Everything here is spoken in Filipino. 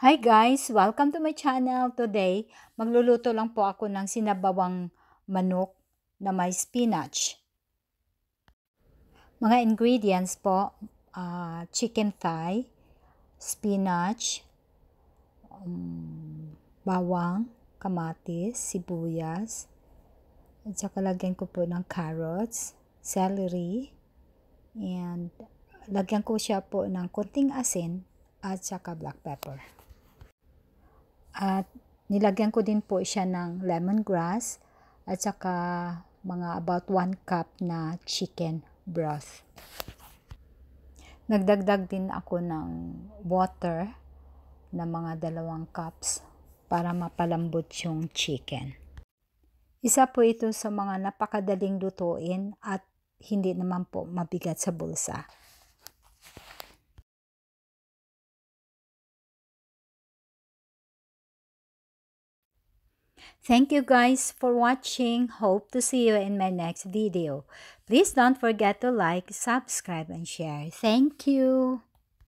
Hi guys! Welcome to my channel. Today, magluluto lang po ako ng sinabawang manok na may spinach. Mga ingredients po, uh, chicken thigh, spinach, um, bawang, kamatis, sibuyas, at saka lagyan ko po ng carrots, celery, and lagyan ko siya po ng konting asin at saka black pepper. At nilagyan ko din po siya ng lemongrass at saka mga about 1 cup na chicken broth. Nagdagdag din ako ng water na mga dalawang cups para mapalambot yung chicken. Isa po ito sa mga napakadaling lutuin at hindi naman po mabigat sa bulsa. Thank you guys for watching. Hope to see you in my next video. Please don't forget to like, subscribe, and share. Thank you.